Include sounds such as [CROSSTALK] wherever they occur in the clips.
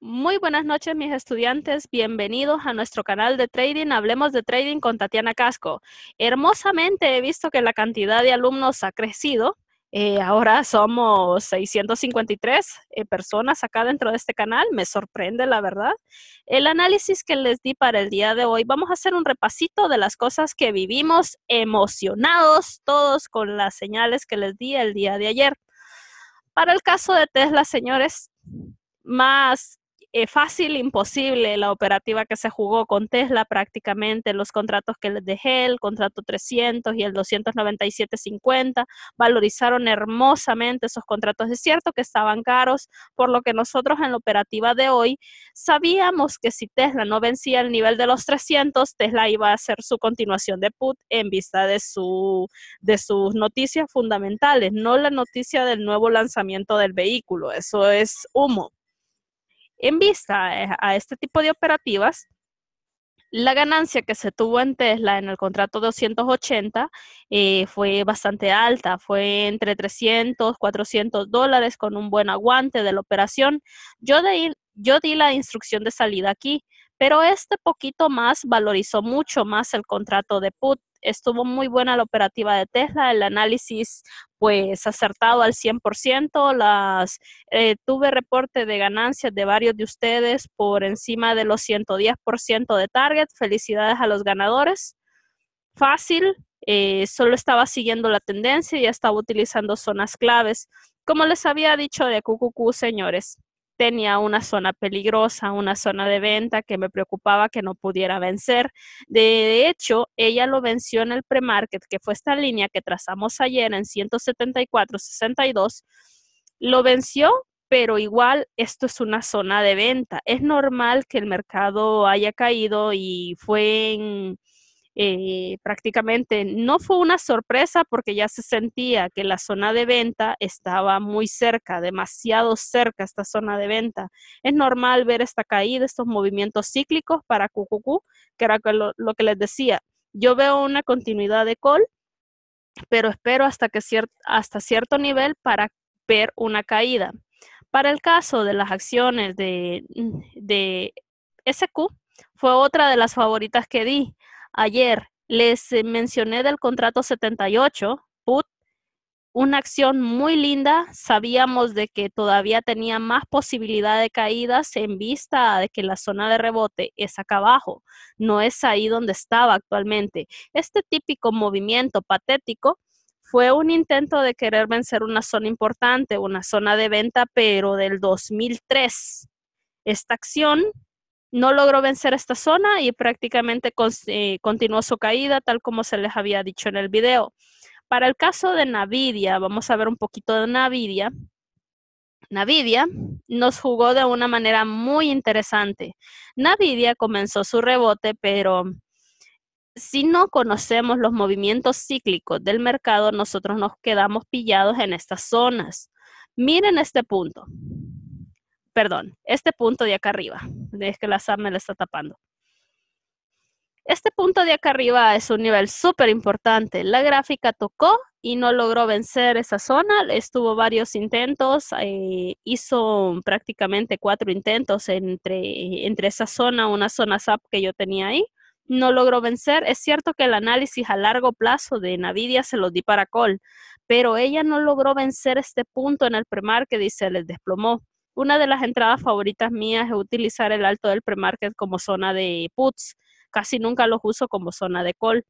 Muy buenas noches, mis estudiantes. Bienvenidos a nuestro canal de trading. Hablemos de trading con Tatiana Casco. Hermosamente he visto que la cantidad de alumnos ha crecido. Eh, ahora somos 653 eh, personas acá dentro de este canal. Me sorprende, la verdad. El análisis que les di para el día de hoy, vamos a hacer un repasito de las cosas que vivimos emocionados todos con las señales que les di el día de ayer. Para el caso de Tesla, señores, más eh, fácil imposible la operativa que se jugó con Tesla prácticamente, los contratos que les dejé, el contrato 300 y el 297.50, valorizaron hermosamente esos contratos. Es cierto que estaban caros, por lo que nosotros en la operativa de hoy sabíamos que si Tesla no vencía el nivel de los 300, Tesla iba a hacer su continuación de put en vista de, su, de sus noticias fundamentales, no la noticia del nuevo lanzamiento del vehículo, eso es humo. En vista a este tipo de operativas, la ganancia que se tuvo en Tesla en el contrato 280 eh, fue bastante alta, fue entre 300, 400 dólares con un buen aguante de la operación. Yo, yo di la instrucción de salida aquí, pero este poquito más valorizó mucho más el contrato de put estuvo muy buena la operativa de Tesla, el análisis pues acertado al 100%, las, eh, tuve reporte de ganancias de varios de ustedes por encima de los 110% de target, felicidades a los ganadores, fácil, eh, solo estaba siguiendo la tendencia y estaba utilizando zonas claves, como les había dicho de QQQ, señores tenía una zona peligrosa, una zona de venta que me preocupaba que no pudiera vencer. De hecho, ella lo venció en el pre-market, que fue esta línea que trazamos ayer en 174.62. Lo venció, pero igual esto es una zona de venta. Es normal que el mercado haya caído y fue en eh, prácticamente no fue una sorpresa porque ya se sentía que la zona de venta estaba muy cerca, demasiado cerca esta zona de venta. Es normal ver esta caída, estos movimientos cíclicos para QQQ, que era lo, que les decía. Yo veo una continuidad de call, pero espero hasta, que hasta cierto nivel para ver una caída. Para el caso de las acciones de, de SQ, fue otra de las favoritas que di. Ayer les eh, mencioné del contrato 78, put, una acción muy linda. Sabíamos de que todavía tenía más posibilidad de caídas en vista de que la zona de rebote es acá abajo, no es ahí donde estaba actualmente. Este típico movimiento patético fue un intento de querer vencer una zona importante, una zona de venta, pero del 2003. Esta acción no logró vencer esta zona y prácticamente eh, continuó su caída tal como se les había dicho en el video. Para el caso de Navidia, vamos a ver un poquito de Navidia. Navidia nos jugó de una manera muy interesante. Navidia comenzó su rebote, pero si no conocemos los movimientos cíclicos del mercado, nosotros nos quedamos pillados en estas zonas. Miren este punto perdón, este punto de acá arriba, es que la SAP me la está tapando. Este punto de acá arriba es un nivel súper importante. La gráfica tocó y no logró vencer esa zona. Estuvo varios intentos, eh, hizo prácticamente cuatro intentos entre, entre esa zona, una zona SAP que yo tenía ahí. No logró vencer. Es cierto que el análisis a largo plazo de Nvidia se lo di para Col, pero ella no logró vencer este punto en el premar que dice les desplomó. Una de las entradas favoritas mías es utilizar el alto del pre-market como zona de puts. Casi nunca los uso como zona de call.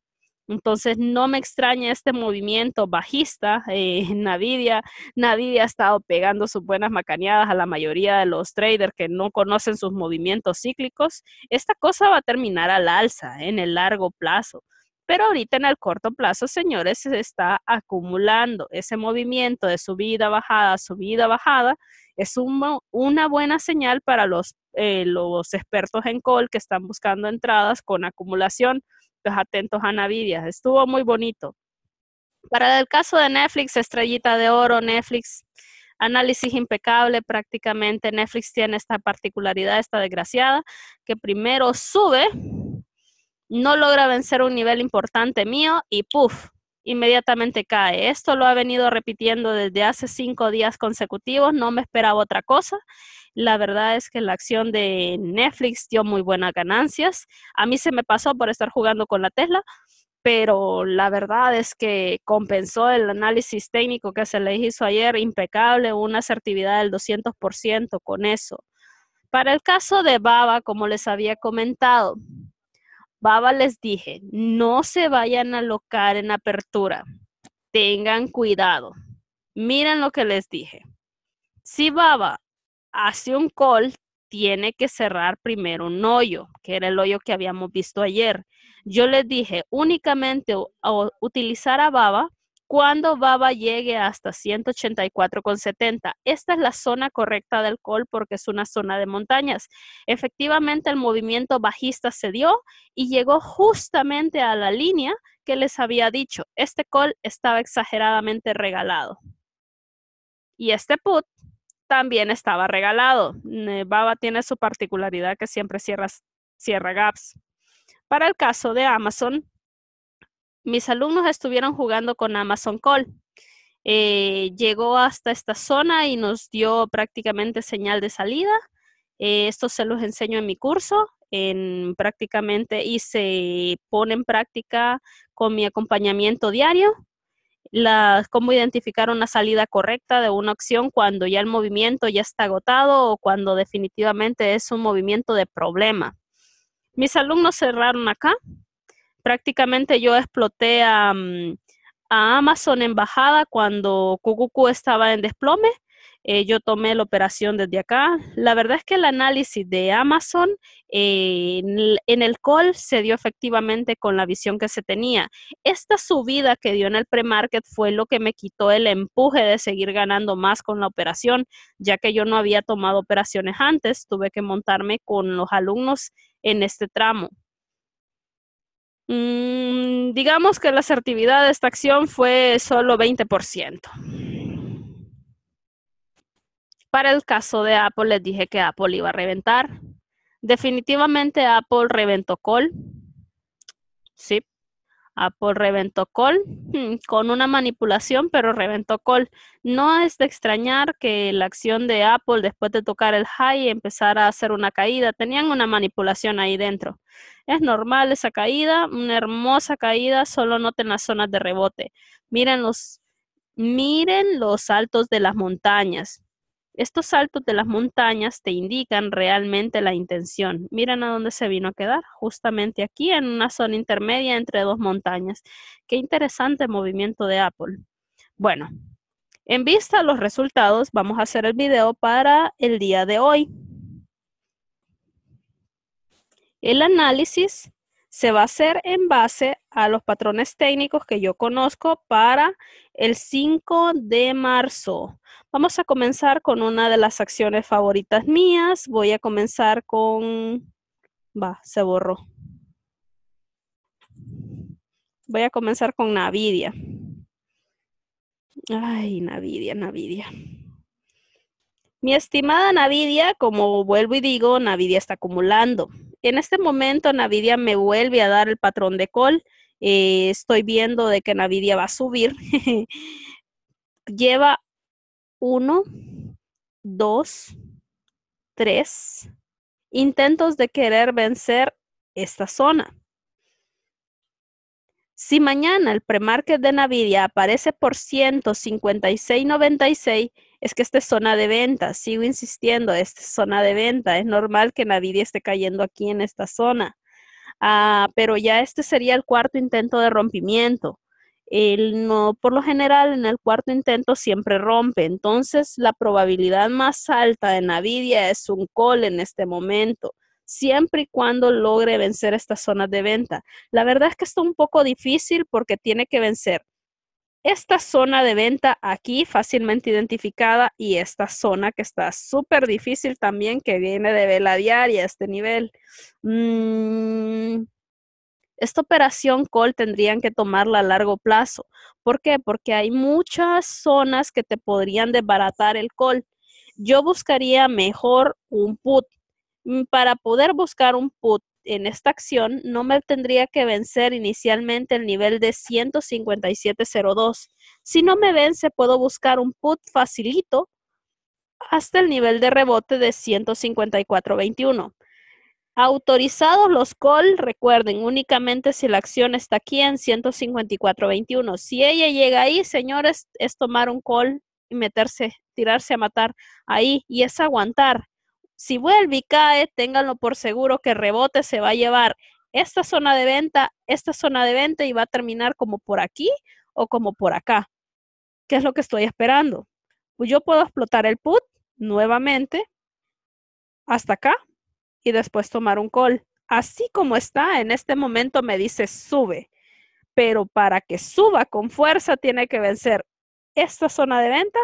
Entonces no me extraña este movimiento bajista en eh, [LAUGHS] Navidia. Navidia ha estado pegando sus buenas macaneadas a la mayoría de los traders que no conocen sus movimientos cíclicos. Esta cosa va a terminar al alza eh, en el largo plazo. Pero ahorita en el corto plazo, señores, se está acumulando ese movimiento de subida, bajada, subida, bajada, es una buena señal para los, eh, los expertos en call que están buscando entradas con acumulación. Entonces, pues, atentos a Navidia. Estuvo muy bonito. Para el caso de Netflix, estrellita de oro, Netflix, análisis impecable prácticamente. Netflix tiene esta particularidad, esta desgraciada, que primero sube, no logra vencer un nivel importante mío y puf inmediatamente cae. Esto lo ha venido repitiendo desde hace cinco días consecutivos, no me esperaba otra cosa. La verdad es que la acción de Netflix dio muy buenas ganancias. A mí se me pasó por estar jugando con la Tesla, pero la verdad es que compensó el análisis técnico que se le hizo ayer, impecable, una asertividad del 200% con eso. Para el caso de Baba, como les había comentado, Baba les dije, no se vayan a locar en apertura. Tengan cuidado. Miren lo que les dije. Si Baba hace un call, tiene que cerrar primero un hoyo, que era el hoyo que habíamos visto ayer. Yo les dije únicamente utilizar a Baba cuando baba llegue hasta 184,70. Esta es la zona correcta del call porque es una zona de montañas. Efectivamente, el movimiento bajista se dio y llegó justamente a la línea que les había dicho. Este call estaba exageradamente regalado. Y este put también estaba regalado. Baba tiene su particularidad que siempre cierra, cierra gaps. Para el caso de Amazon, mis alumnos estuvieron jugando con Amazon Call. Eh, llegó hasta esta zona y nos dio prácticamente señal de salida. Eh, esto se los enseño en mi curso, en prácticamente y se pone en práctica con mi acompañamiento diario. La, cómo identificar una salida correcta de una acción cuando ya el movimiento ya está agotado o cuando definitivamente es un movimiento de problema. Mis alumnos cerraron acá, prácticamente yo exploté a, mm, Amazon Amazon Embajada cuando Cucucu estaba en desplome. Eh, yo tomé la operación desde acá. La verdad es que el análisis de Amazon eh, en el call se dio efectivamente con la visión que se tenía. Esta subida que dio en el pre-market fue lo que me quitó el empuje de seguir ganando más con la operación, ya que yo no había tomado operaciones antes, tuve que montarme con los alumnos en este tramo. Mm, digamos que la asertividad de esta acción fue solo 20%. Para el caso de Apple, les dije que Apple iba a reventar. Definitivamente Apple reventó Call. Sí, Apple ah, reventó call mm, con una manipulación, pero reventó call. No es de extrañar que la acción de Apple después de tocar el high empezara a hacer una caída. Tenían una manipulación ahí dentro. Es normal esa caída, una hermosa caída, solo noten las zonas de rebote. Miren los, miren los saltos de las montañas. Estos saltos de las montañas te indican realmente la intención. Miren a dónde se vino a quedar, justamente aquí, en una zona intermedia entre dos montañas. Qué interesante movimiento de Apple. Bueno, en vista a los resultados, vamos a hacer el video para el día de hoy. El análisis se va a hacer en base a los patrones técnicos que yo conozco para el 5 de marzo. Vamos a comenzar con una de las acciones favoritas mías. Voy a comenzar con... Va, se borró. Voy a comenzar con Navidia. Ay, Navidia, Navidia. Mi estimada Navidia, como vuelvo y digo, Navidia está acumulando. En este momento, Navidia me vuelve a dar el patrón de col eh, estoy viendo de que Navidia va a subir, [LAUGHS] lleva uno, dos, tres intentos de querer vencer esta zona. Si mañana el premarket de Navidia aparece por 156.96, es que esta es zona de venta. Sigo insistiendo, esta es zona de venta. Es normal que Navidia esté cayendo aquí en esta zona. Ah, pero ya este sería el cuarto intento de rompimiento. no, por lo general, en el cuarto intento siempre rompe. Entonces, la probabilidad más alta de Navidia es un call en este momento, siempre y cuando logre vencer estas zonas de venta. La verdad es que está un poco difícil porque tiene que vencer esta zona de venta aquí fácilmente identificada y esta zona que está súper difícil también que viene de vela diaria a este nivel. Mm, esta operación call tendrían que tomarla a largo plazo. ¿Por qué? Porque hay muchas zonas que te podrían desbaratar el call. Yo buscaría mejor un put. Mm, para poder buscar un put en esta acción no me tendría que vencer inicialmente el nivel de 157.02. Si no me vence, puedo buscar un put facilito hasta el nivel de rebote de 154.21. Autorizados los call, recuerden, únicamente si la acción está aquí en 154.21. Si ella llega ahí, señores, es tomar un call y meterse, tirarse a matar ahí y es aguantar si vuelve y cae, ténganlo por seguro que rebote se va a llevar esta zona de venta, esta zona de venta y va a terminar como por aquí o como por acá. ¿Qué es lo que estoy esperando? Pues yo puedo explotar el put nuevamente hasta acá y después tomar un call. Así como está, en este momento me dice sube, pero para que suba con fuerza tiene que vencer esta zona de venta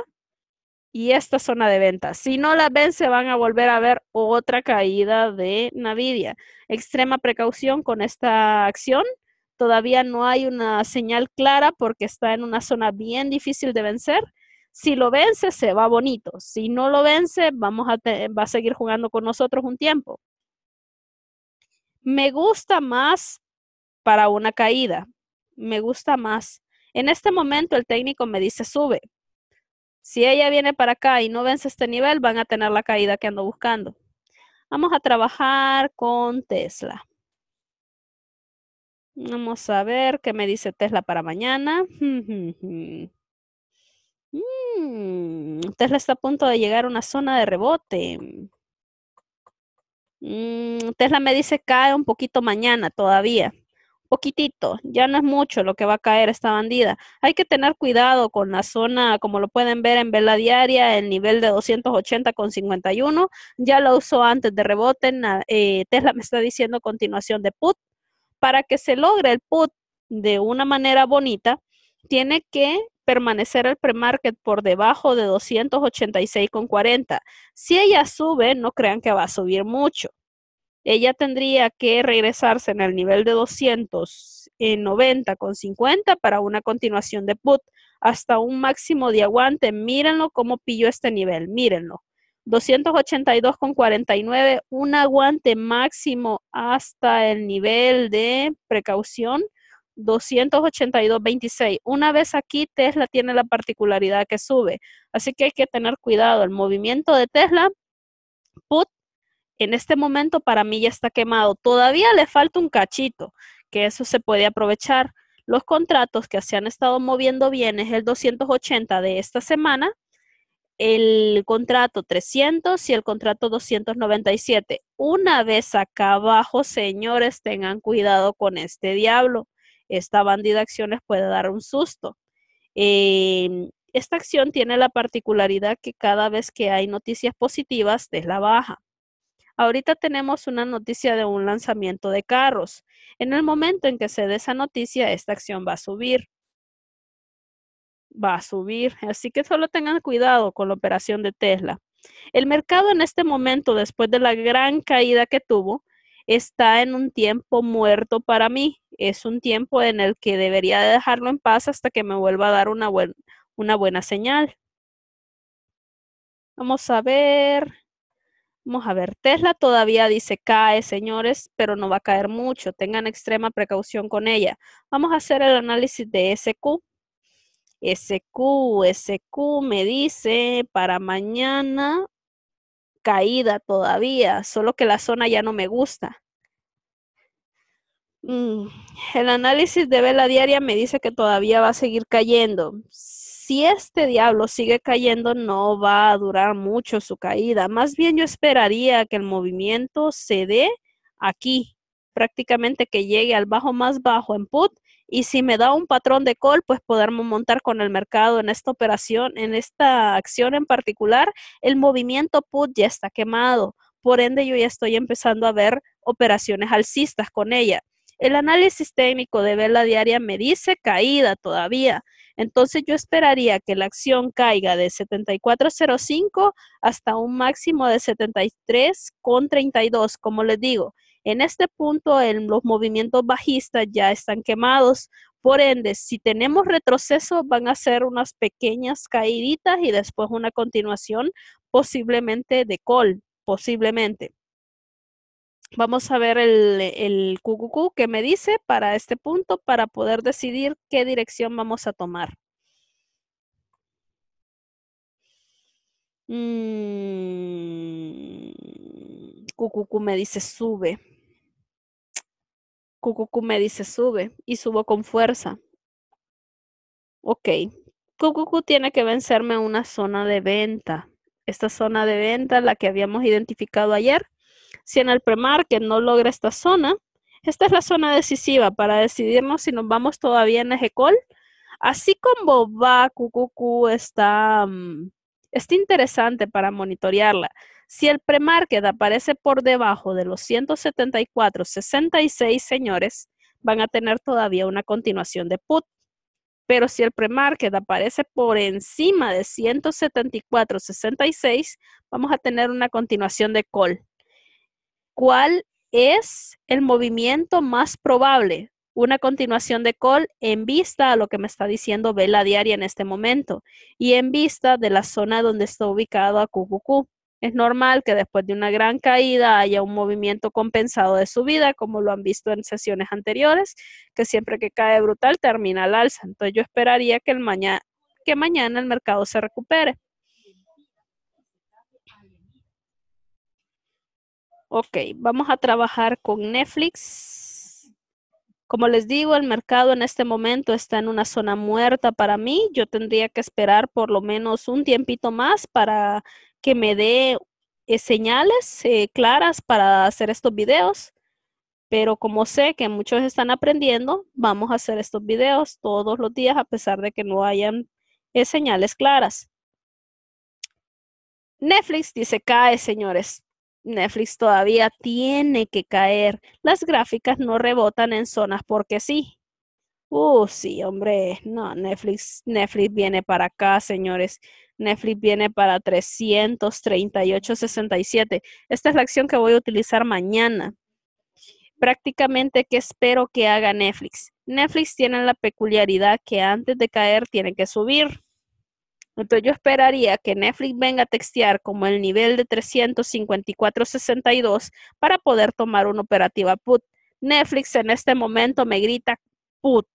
y esta zona de venta. Si no la vence, van a volver a ver otra caída de Navidia. Extrema precaución con esta acción. Todavía no hay una señal clara porque está en una zona bien difícil de vencer. Si lo vence, se va bonito. Si no lo vence, vamos a va a seguir jugando con nosotros un tiempo. Me gusta más para una caída. Me gusta más. En este momento el técnico me dice sube, si ella viene para acá y no vence este nivel, van a tener la caída que ando buscando. Vamos a trabajar con Tesla. Vamos a ver qué me dice Tesla para mañana. [LAUGHS] Mm, Tesla está a punto de llegar a una zona de rebote. Mm, Tesla me dice cae un poquito mañana todavía poquitito, ya no es mucho lo que va a caer esta bandida. Hay que tener cuidado con la zona, como lo pueden ver en vela diaria, el nivel de 280 con 51, ya lo usó antes de rebote, eh, Tesla me está diciendo continuación de put. Para que se logre el put de una manera bonita, tiene que permanecer el premarket por debajo de con 40. Si ella sube, no crean que va a subir mucho ella tendría que regresarse en el nivel de 290 con 50 para una continuación de put hasta un máximo de aguante. Mírenlo cómo pilló este nivel, mírenlo. 282 con 49, un aguante máximo hasta el nivel de precaución. 282.26. Una vez aquí, Tesla tiene la particularidad que sube. Así que hay que tener cuidado. El movimiento de Tesla, put, en este momento para mí ya está quemado. Todavía le falta un cachito, que eso se puede aprovechar. Los contratos que se han estado moviendo bien es el 280 de esta semana, el contrato 300 y el contrato 297. Una vez acá abajo, señores, tengan cuidado con este diablo. Esta bandida de acciones puede dar un susto. Em, esta acción tiene la particularidad que cada vez que hay noticias positivas, es la baja. Ahorita tenemos una noticia de un lanzamiento de carros. En el momento en que se dé esa noticia, esta acción va a subir. Va a subir. Así que solo tengan cuidado con la operación de Tesla. El mercado en este momento, después de la gran caída que tuvo, está en un tiempo muerto para mí. Es un tiempo en el que debería dejarlo en paz hasta que me vuelva a dar una, una buena señal. Vamos a ver. Vamos a ver, Tesla todavía dice cae, señores, pero no va a caer mucho. Tengan extrema precaución con ella. Vamos a hacer el análisis de SQ. SQ, SQ me dice para mañana caída todavía, solo que la zona ya no me gusta. Mm, el análisis de vela diaria me dice que todavía va a seguir cayendo si este diablo sigue cayendo, no va a durar mucho su caída. Más bien yo esperaría que el movimiento se dé aquí, prácticamente que llegue al bajo más bajo en put. Y si me da un patrón de call, pues poderme montar con el mercado en esta operación, en esta acción en particular, el movimiento put ya está quemado. Por ende, yo ya estoy empezando a ver operaciones alcistas con ella. El análisis técnico de vela diaria me dice caída todavía. Entonces yo esperaría que la acción caiga de 74.05 hasta un máximo de 73.32, como les digo. En este punto los movimientos bajistas ya están quemados, por ende, si tenemos retroceso van a ser unas pequeñas caídas y después una continuación posiblemente de call, posiblemente. Vamos a ver el, el QQQ que me dice para este punto para poder decidir qué dirección vamos a tomar. Mm, QQQ me dice sube. QQQ me dice sube y subo con fuerza. Ok. QQQ tiene que vencerme una zona de venta. Esta zona de venta, la que habíamos identificado ayer, si en el premarket no logra esta zona, esta es la zona decisiva para decidirnos si nos vamos todavía en eje call. Así como va QQQ está, mm, está interesante para monitorearla. Si el premarket aparece por debajo de los 174.66, señores, van a tener todavía una continuación de put. Pero si el premarket aparece por encima de 174.66, vamos a tener una continuación de call. ¿Cuál es el movimiento más probable? Una continuación de call en vista a lo que me está diciendo Vela Diaria en este momento y en vista de la zona donde está ubicado a QQQ. Es normal que después de una gran caída haya un movimiento compensado de subida, como lo han visto en sesiones anteriores, que siempre que cae brutal termina al alza. Entonces yo esperaría que, el que mañana el mercado se recupere. Ok, vamos a trabajar con Netflix. Como les digo, el mercado en este momento está en una zona muerta para mí. Yo tendría que esperar por lo menos un tiempito más para que me dé eh, señales eh, claras para hacer estos videos. Pero como sé que muchos están aprendiendo, vamos a hacer estos videos todos los días a pesar de que no hayan eh, señales claras. Netflix dice cae, señores. Netflix todavía tiene que caer. Las gráficas no rebotan en zonas porque sí. Uh, sí, hombre, no, Netflix, Netflix viene para acá, señores. Netflix viene para 338.67. Esta es la acción que voy a utilizar mañana. Prácticamente, ¿qué espero que haga Netflix? Netflix tiene la peculiaridad que antes de caer tiene que subir. Entonces yo esperaría que Netflix venga a textear como el nivel de 354.62 para poder tomar una operativa put. Netflix en este momento me grita put.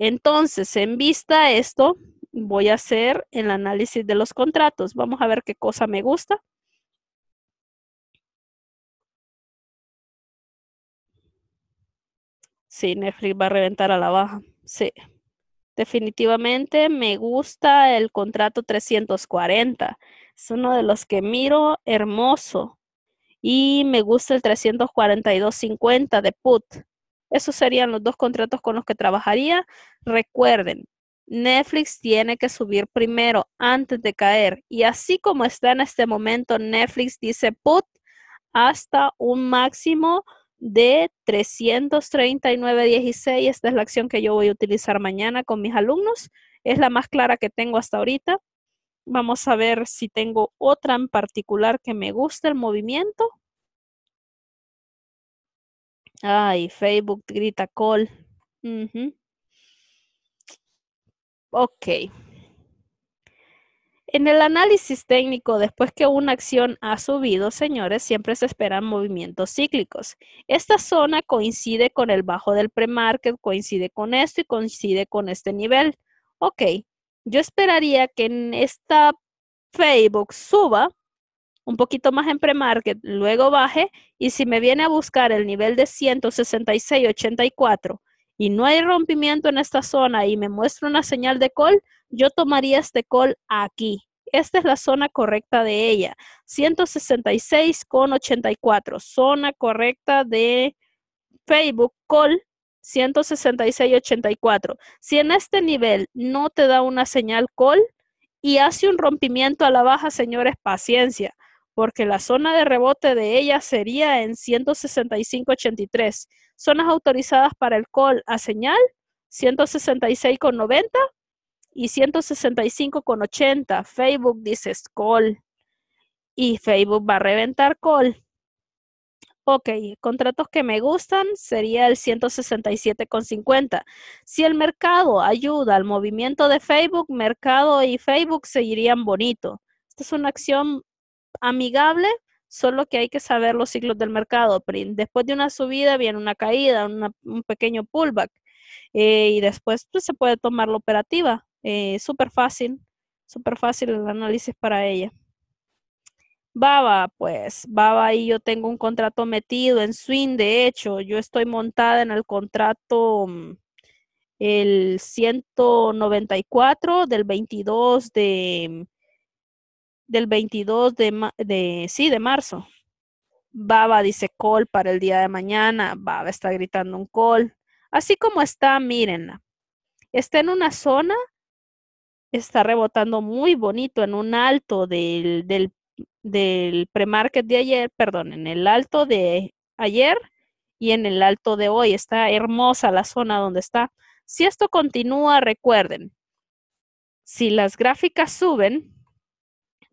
Entonces, en vista a esto, voy a hacer el análisis de los contratos. Vamos a ver qué cosa me gusta. Sí, Netflix va a reventar a la baja. Sí. Definitivamente me gusta el contrato 340. Es uno de los que miro hermoso. Y me gusta el 342.50 de put. Esos serían los dos contratos con los que trabajaría. Recuerden, Netflix tiene que subir primero antes de caer. Y así como está en este momento, Netflix dice put hasta un máximo de 339.16. Esta es la acción que yo voy a utilizar mañana con mis alumnos. Es la más clara que tengo hasta ahorita. Vamos a ver si tengo otra en particular que me guste el movimiento. Ay, Facebook grita call. Uh Ok. En el análisis técnico, después que una acción ha subido, señores, siempre se esperan movimientos cíclicos. Esta zona coincide con el bajo del pre-market, coincide con esto y coincide con este nivel. Ok, yo esperaría que en esta Facebook suba un poquito más en premarket, luego baje y si me viene a buscar el nivel de 166.84 y no hay rompimiento en esta zona y me muestra una señal de call, yo tomaría este call aquí. Esta es la zona correcta de ella. 166,84. Zona correcta de Facebook call 166,84. Si en este nivel no te da una señal call y hace un rompimiento a la baja, señores, paciencia porque la zona de rebote de ella sería en 165.83, zonas autorizadas para el call a señal 166.90 y 165.80. Facebook dice call y Facebook va a reventar call. Ok, contratos que me gustan sería el 167,50. Si el mercado ayuda al movimiento de Facebook, mercado y Facebook seguirían bonito. Esta es una acción amigable, solo que hay que saber los ciclos del mercado. Después de una subida viene una caída, un pequeño pullback eh, y después pues, se puede tomar la operativa. Eh, súper fácil, súper fácil el análisis para ella. Baba, pues Baba y yo tengo un contrato metido en swing, de hecho, yo estoy montada en el contrato mm, el 194 del 22 de mm, del 22 de, de, sí, de marzo. Baba dice call para el día de mañana. Baba está gritando un call. Así como está, mírenla. Está en una zona, está rebotando muy bonito en un alto del, del, del pre-market de ayer, perdón, en el alto de ayer y en el alto de hoy. Está hermosa la zona donde está. Si esto continúa, recuerden, si las gráficas suben,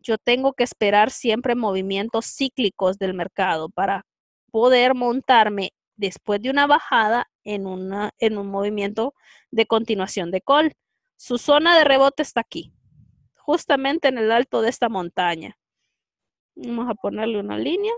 yo tengo que esperar siempre movimientos cíclicos del mercado para poder montarme después de una bajada en, una, en un movimiento de continuación de call. Su zona de rebote está aquí, justamente en el alto de esta montaña. Vamos a ponerle una línea.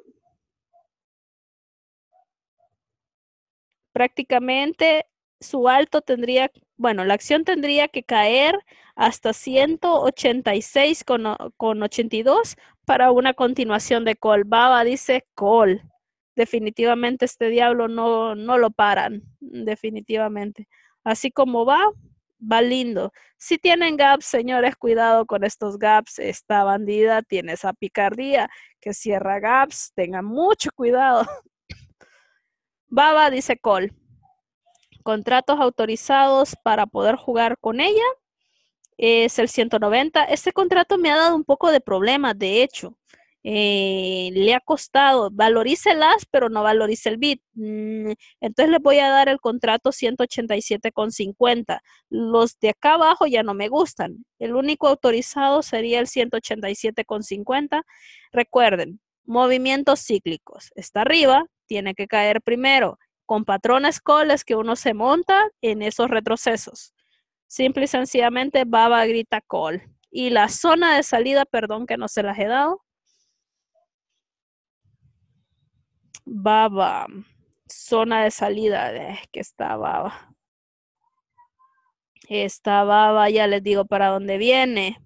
Prácticamente su alto tendría, bueno, la acción tendría que caer hasta 186 con, 82 para una continuación de call. Baba dice call. Definitivamente este diablo no, no lo paran, definitivamente. Así como va, va lindo. Si tienen gaps, señores, cuidado con estos gaps. Esta bandida tiene esa picardía que cierra gaps. Tengan mucho cuidado. [LAUGHS] Baba dice call contratos autorizados para poder jugar con ella es el 190. Este contrato me ha dado un poco de problemas, de hecho. Eh, le ha costado, valorice el pero no valorice el bit. Mm, entonces le voy a dar el contrato 187,50. Los de acá abajo ya no me gustan. El único autorizado sería el 187,50. Recuerden, movimientos cíclicos. Está arriba, tiene que caer primero con patrones coles que uno se monta en esos retrocesos. Simple y sencillamente baba grita col. Y la zona de salida, perdón que no se las he dado. Baba, zona de salida, eh, que está baba. Esta baba, ya les digo para dónde viene.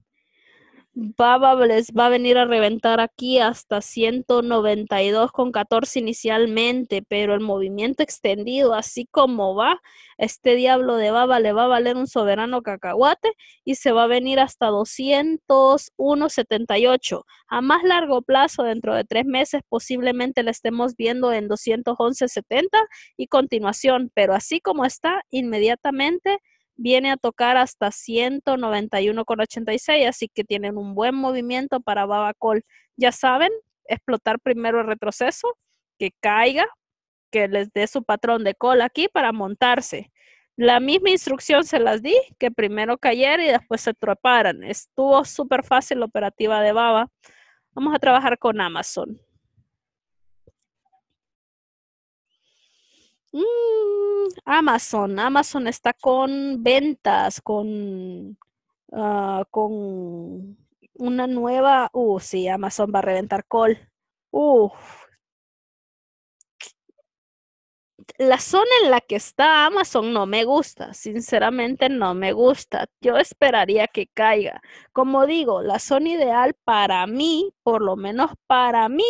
Baba les va a venir a reventar aquí hasta 192,14% inicialmente, pero el movimiento extendido, así como va, este diablo de Baba le va a valer un soberano cacahuate y se va a venir hasta 201.78. A más largo plazo, dentro de tres meses, posiblemente la estemos viendo en 211.70 y continuación, pero así como está, inmediatamente viene a tocar hasta 191,86, así que tienen un buen movimiento para Baba Col. Ya saben, explotar primero el retroceso, que caiga, que les dé su patrón de cola aquí para montarse. La misma instrucción se las di, que primero cayera y después se troparan. Estuvo súper fácil la operativa de Baba. Vamos a trabajar con Amazon. Mm, Amazon. Amazon está con ventas, con, ah, con una nueva. Uh, sí, Amazon va a reventar call. Uf. La zona en la que está Amazon no me gusta, sinceramente no me gusta. Yo esperaría que caiga. Como digo, la zona ideal para mí, por lo menos para mí,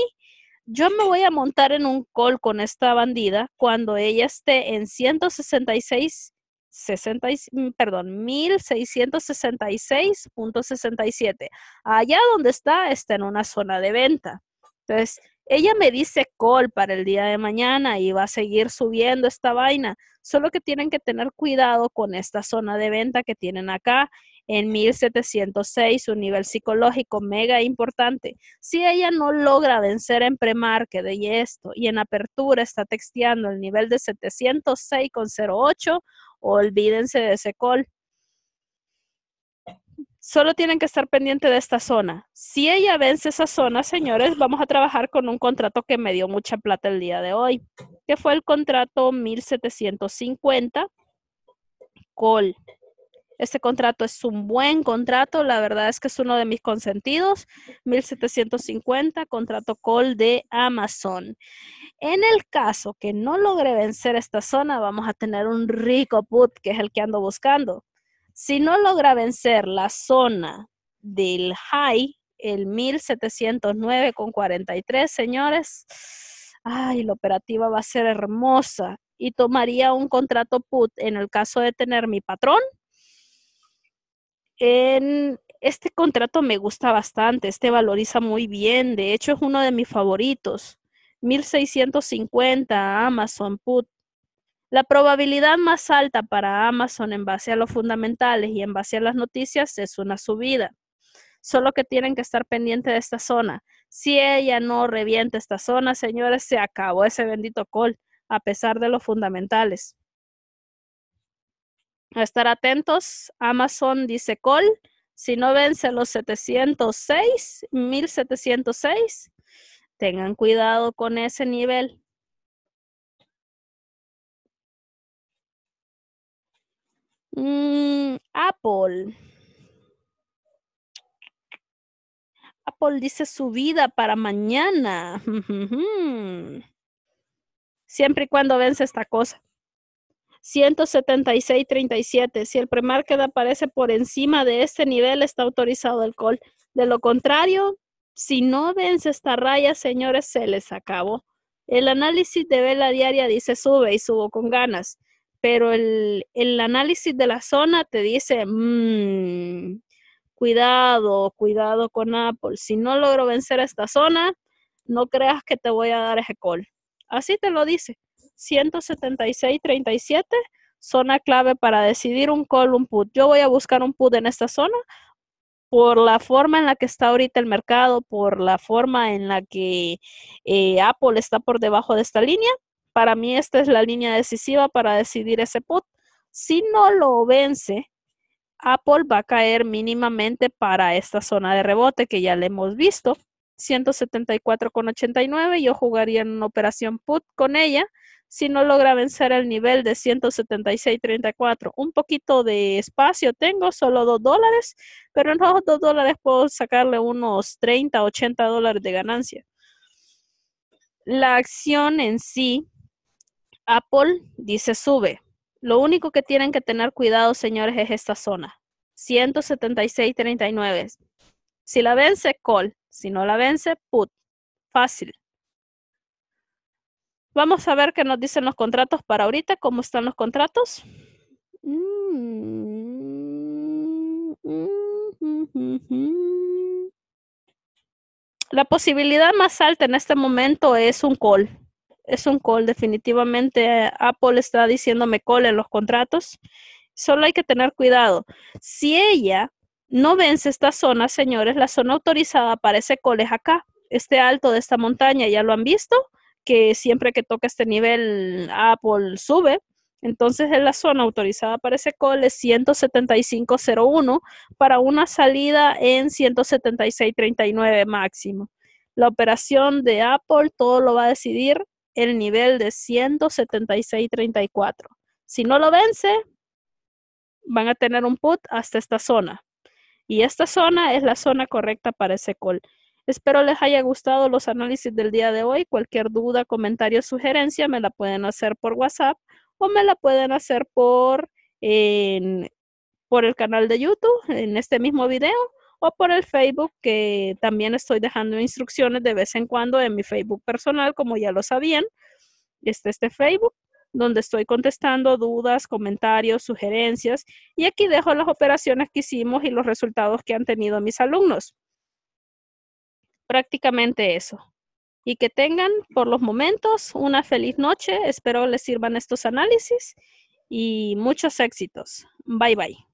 yo me voy a montar en un call con esta bandida cuando ella esté en 166, mm, perdón, 1666.67. Allá donde está, está en una zona de venta. Entonces, ella me dice call para el día de mañana y va a seguir subiendo esta vaina. Solo que tienen que tener cuidado con esta zona de venta que tienen acá en 1706, un nivel psicológico mega importante. Si ella no logra vencer en premarket y esto, y en apertura está texteando el nivel de 706,08, olvídense de ese call. Solo tienen que estar pendiente de esta zona. Si ella vence esa zona, señores, vamos a trabajar con un contrato que me dio mucha plata el día de hoy, que fue el contrato 1750 call este contrato es un buen contrato, la verdad es que es uno de mis consentidos, 1750, contrato call de Amazon. En el caso que no logre vencer esta zona, vamos a tener un rico put, que es el que ando buscando. Si no logra vencer la zona del high, el 1709,43, señores, ay, la operativa va a ser hermosa y tomaría un contrato put en el caso de tener mi patrón en este contrato me gusta bastante, este valoriza muy bien, de hecho es uno de mis favoritos. 1650 Amazon Put. La probabilidad más alta para Amazon en base a los fundamentales y en base a las noticias es una subida. Solo que tienen que estar pendiente de esta zona. Si ella no revienta esta zona, señores, se acabó ese bendito call, a pesar de los fundamentales a estar atentos. Amazon dice call. Si no vence los 706, 1706, tengan cuidado con ese nivel. Mm, Apple. Apple dice subida para mañana. [LAUGHS] Siempre y cuando vence esta cosa. 176.37. Si el premarket aparece por encima de este nivel, está autorizado el call. De lo contrario, si no vence esta raya, señores, se les acabó. El análisis de vela diaria dice sube y subo con ganas, pero el, el análisis de la zona te dice, mm, cuidado, cuidado con Apple. Si no logro vencer esta zona, no creas que te voy a dar ese call. Así te lo dice. 176-37, zona clave para decidir un call, un put. Yo voy a buscar un put en esta zona por la forma en la que está ahorita el mercado, por la forma en la que eh, Apple está por debajo de esta línea. Para mí esta es la línea decisiva para decidir ese put. Si no lo vence, Apple va a caer mínimamente para esta zona de rebote que ya le hemos visto, 174,89. Yo jugaría en una operación put con ella si no logra vencer el nivel de 176.34. Un poquito de espacio tengo, solo 2 dólares, pero en los 2 dólares puedo sacarle unos 30, 80 dólares de ganancia. La acción en sí, Apple dice sube. Lo único que tienen que tener cuidado, señores, es esta zona. 176.39. Si la vence, call. Si no la vence, put. Fácil. Vamos a ver qué nos dicen los contratos para ahorita, cómo están los contratos. La posibilidad más alta en este momento es un call. Es un call, definitivamente. Apple está diciéndome call en los contratos. Solo hay que tener cuidado. Si ella no vence esta zona, señores, la zona autorizada para ese call es acá, este alto de esta montaña, ya lo han visto que siempre que toca este nivel Apple sube. Entonces, en la zona autorizada para ese call es 175.01 para una salida en 176.39 máximo. La operación de Apple todo lo va a decidir el nivel de 176.34. Si no lo vence, van a tener un put hasta esta zona. Y esta zona es la zona correcta para ese call. Espero les haya gustado los análisis del día de hoy. Cualquier duda, comentario, sugerencia me la pueden hacer por WhatsApp o me la pueden hacer por, por el canal de YouTube en este mismo video o por el Facebook, que también estoy dejando instrucciones de vez en cuando en mi Facebook personal, como ya lo sabían. Este, este Facebook, donde estoy contestando dudas, comentarios, sugerencias. Y aquí dejo las operaciones que hicimos y los resultados que han tenido mis alumnos prácticamente eso. Y que tengan por los momentos una feliz noche. Espero les sirvan estos análisis y muchos éxitos. Bye bye.